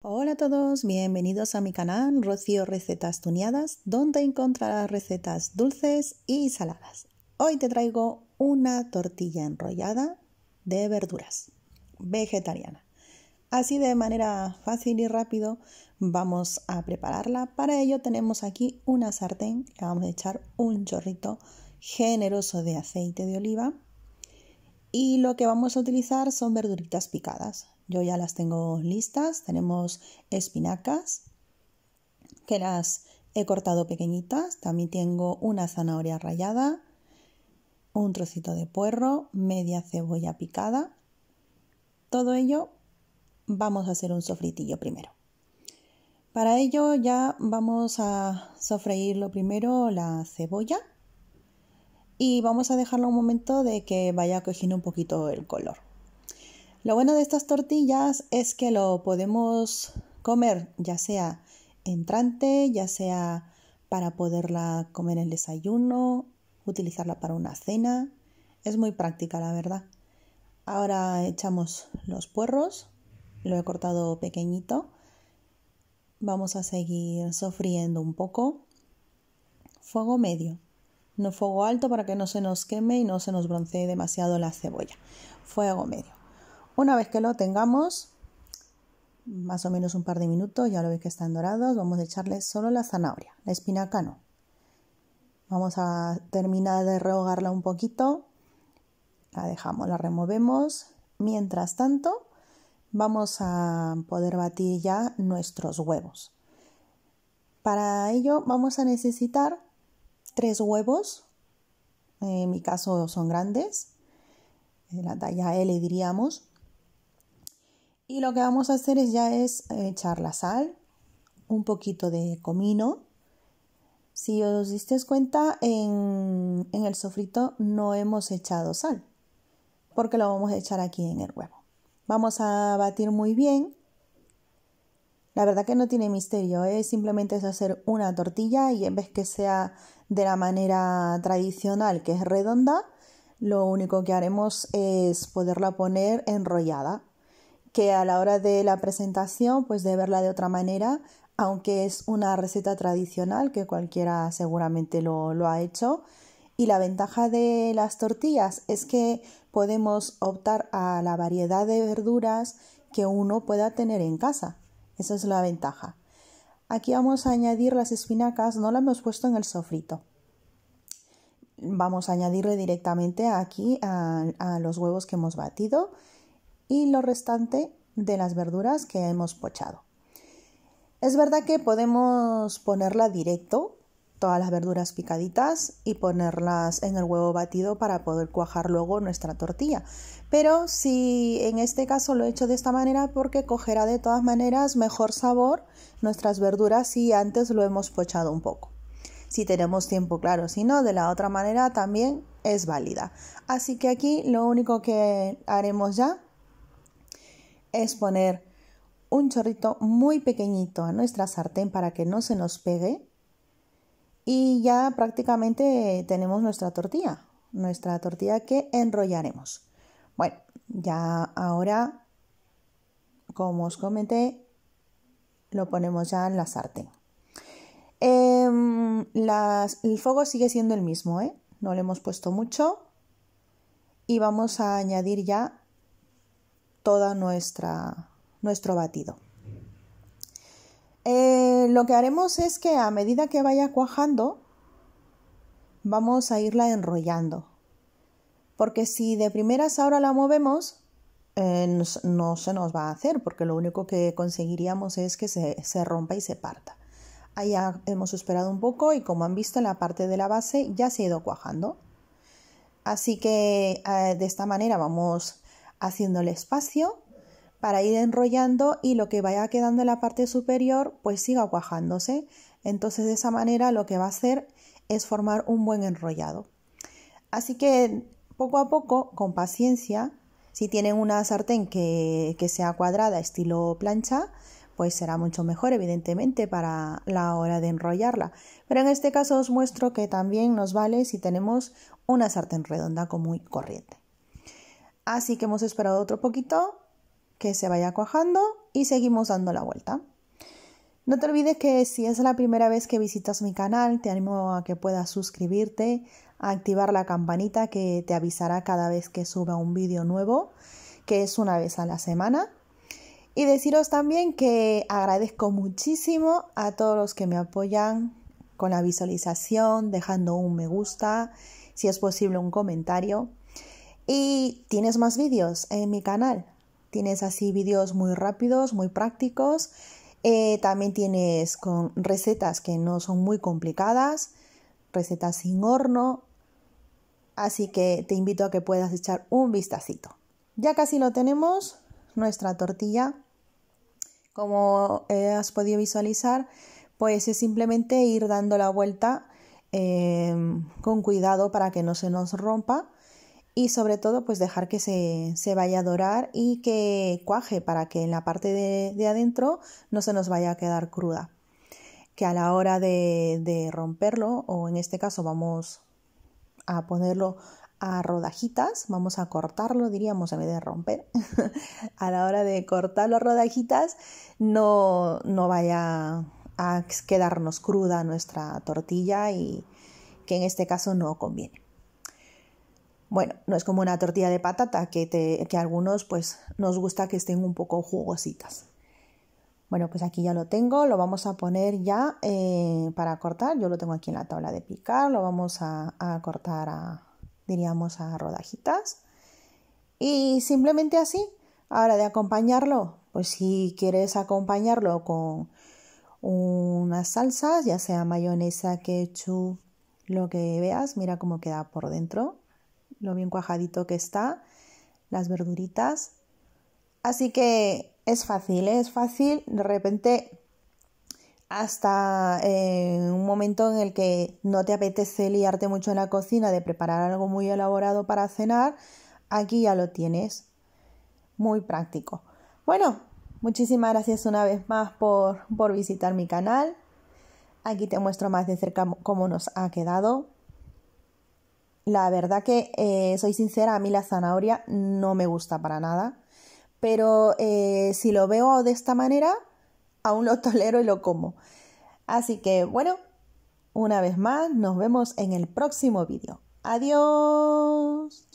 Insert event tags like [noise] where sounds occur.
Hola a todos, bienvenidos a mi canal Rocío Recetas Tuneadas, donde encontrarás recetas dulces y saladas. Hoy te traigo una tortilla enrollada de verduras vegetariana. Así de manera fácil y rápido vamos a prepararla. Para ello tenemos aquí una sartén, le vamos a echar un chorrito generoso de aceite de oliva y lo que vamos a utilizar son verduritas picadas. Yo ya las tengo listas. Tenemos espinacas que las he cortado pequeñitas. También tengo una zanahoria rallada, un trocito de puerro, media cebolla picada. Todo ello vamos a hacer un sofritillo primero. Para ello ya vamos a sofreír lo primero la cebolla y vamos a dejarlo un momento de que vaya cogiendo un poquito el color. Lo bueno de estas tortillas es que lo podemos comer ya sea entrante, ya sea para poderla comer en el desayuno, utilizarla para una cena. Es muy práctica, la verdad. Ahora echamos los puerros, lo he cortado pequeñito. Vamos a seguir sofriendo un poco. Fuego medio, no fuego alto para que no se nos queme y no se nos broncee demasiado la cebolla. Fuego medio. Una vez que lo tengamos, más o menos un par de minutos, ya lo veis que están dorados, vamos a echarle solo la zanahoria, la espinaca no. Vamos a terminar de rehogarla un poquito, la dejamos, la removemos. Mientras tanto, vamos a poder batir ya nuestros huevos. Para ello vamos a necesitar tres huevos, en mi caso son grandes, de la talla L diríamos, y lo que vamos a hacer es ya es eh, echar la sal, un poquito de comino. Si os disteis cuenta, en, en el sofrito no hemos echado sal, porque lo vamos a echar aquí en el huevo. Vamos a batir muy bien. La verdad que no tiene misterio, ¿eh? simplemente es hacer una tortilla y en vez que sea de la manera tradicional, que es redonda, lo único que haremos es poderla poner enrollada que a la hora de la presentación pues de verla de otra manera, aunque es una receta tradicional que cualquiera seguramente lo, ha hecho. Y la ventaja de las tortillas es que podemos optar a la variedad de verduras que uno pueda tener en casa. Esa es la ventaja. Aquí vamos a añadir las espinacas, no las hemos puesto en el sofrito. Vamos a añadirle directamente aquí a los huevos que hemos batido y lo restante de las verduras que hemos pochado. Es verdad que podemos ponerla directo, todas las verduras picaditas, y ponerlas en el huevo batido para poder cuajar luego nuestra tortilla. Pero si en este caso lo he hecho de esta manera porque cogerá de todas maneras mejor sabor nuestras verduras si antes lo hemos pochado un poco. Si tenemos tiempo, claro, si no, de la otra manera también es válida. Así que aquí lo único que haremos ya es poner un chorrito muy pequeñito a nuestra sartén para que no se nos pegue y ya prácticamente tenemos nuestra tortilla, nuestra tortilla que enrollaremos. Bueno, ya ahora, como os comenté, lo ponemos ya en la sartén. Em, el fuego sigue siendo el mismo, ¿eh? no le hemos puesto mucho y vamos a añadir ya toda nuestra nuestro batido. Eh, lo que haremos es que a medida que vaya cuajando, vamos a irla enrollando. Porque si de primeras ahora la movemos, eh, no, se nos va a hacer, porque lo único que conseguiríamos es que se, se rompa y se parta. Ahí hemos esperado un poco y como han visto, en la parte de la base ya se ha ido cuajando. Así que eh, de esta manera vamos haciéndole espacio para ir enrollando y lo que vaya quedando en la parte superior pues siga cuajándose. Entonces de esa manera lo que va a hacer es formar un buen enrollado. Así que poco a poco, con paciencia, si tienen una sartén que, que sea cuadrada estilo plancha, pues será mucho mejor evidentemente para la hora de enrollarla. Pero en este caso os muestro que también nos vale si tenemos una sartén redonda como muy corriente. Así que hemos esperado otro poquito que se vaya cuajando y seguimos dando la vuelta. No te olvides que si es la primera vez que visitas mi canal, te animo a que puedas suscribirte, a activar la campanita que te avisará cada vez que suba un vídeo nuevo, que es una vez a la semana. Y deciros también que agradezco muchísimo a todos los que me apoyan con la visualización, dejando un me gusta, si es posible un comentario. Y tienes más vídeos en mi canal. Tienes así vídeos muy rápidos, muy prácticos. Eh, también tienes con recetas que no son muy complicadas, recetas sin horno. Así que te invito a que puedas echar un vistacito. Ya casi lo tenemos, nuestra tortilla. Como eh, has podido visualizar, pues es simplemente ir dando la vuelta eh, con cuidado para que no se nos rompa y sobre todo pues dejar que se, vaya a dorar y que cuaje para que en la parte de, adentro no se nos vaya a quedar cruda. Que a la hora de, de, romperlo, o en este caso vamos a ponerlo a rodajitas, vamos a cortarlo, diríamos, en vez de romper, [laughs] a la hora de cortar a rodajitas, no, no vaya a quedarnos cruda nuestra tortilla y que en este caso no conviene. Bueno, no es como una tortilla de patata que, te, que a algunos pues nos gusta que estén un poco jugositas. Bueno, pues aquí ya lo tengo, lo vamos a poner ya eh, para cortar. Yo lo tengo aquí en la tabla de picar, lo vamos a, cortar a, diríamos, a rodajitas. Y simplemente así, ahora de acompañarlo, pues si quieres acompañarlo con unas salsas, ya sea mayonesa, ketchup, lo que veas, mira cómo queda por dentro lo bien cuajadito que está, las verduritas. Así que es fácil, ¿eh? es fácil. De repente, hasta eh, un momento en el que no te apetece liarte mucho en la cocina de preparar algo muy elaborado para cenar, aquí ya lo tienes. Muy práctico. Bueno, muchísimas gracias una vez más por, por visitar mi canal. Aquí te muestro más de cerca cómo nos ha quedado. La verdad que eh, soy sincera, a mí la zanahoria no me gusta para nada, pero eh, si lo veo de esta manera, aún lo [laughs] tolero y lo como. Así que bueno, una vez más, nos vemos en el próximo vídeo. Adiós.